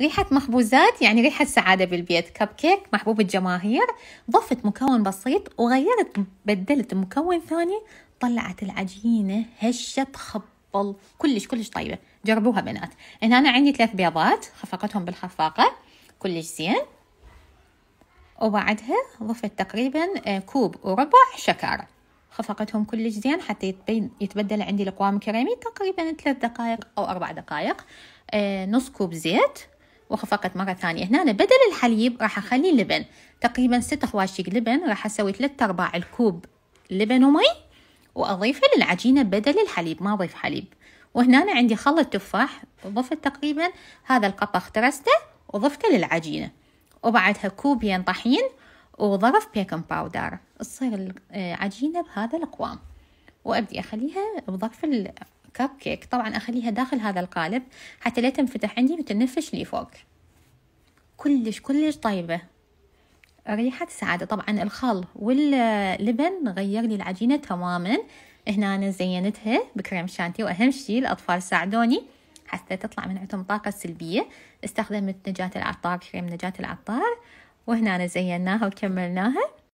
ريحة مخبوزات يعني ريحة سعادة بالبيت كب كيك محبوب الجماهير ضفت مكون بسيط وغيرت بدلت مكون ثاني طلعت العجينة هشة تخبل كلش كلش طيبة جربوها بنات هنا أنا عندي ثلاث بيضات خفقتهم بالخفاقة كلش زين وبعدها ضفت تقريبا آه، كوب وربع شكر خفقتهم كلش زين حتى يتبين يتبدل عندي القوام كريمي تقريبا ثلاث دقائق او اربع دقائق آه، نص كوب زيت وخفقت مرة ثانية هنا بدل الحليب راح أخلي لبن تقريبا ست خواشيق لبن راح أسوي ثلاثة أرباع الكوب لبن ومي وأضيفه للعجينة بدل الحليب ما أضيف حليب وهنا عندي خلط تفاح ضفت تقريبا هذا القطع اخترسته وضفته للعجينة وبعدها كوبين طحين وظرف بيكنج باودر تصير العجينة آه، بهذا القوام وأبدي أخليها بظرف كب كيك طبعا أخليها داخل هذا القالب حتى لا تنفتح عندي وتنفش لي فوق كلش كلش طيبة ريحة سعادة طبعا الخل واللبن غير لي العجينة تماما هنا أنا زينتها بكريم شانتي وأهم شي الأطفال ساعدوني حتى تطلع من عندهم طاقة سلبية استخدمت نجاة العطار كريم نجاة العطار وهنا أنا زيناها وكملناها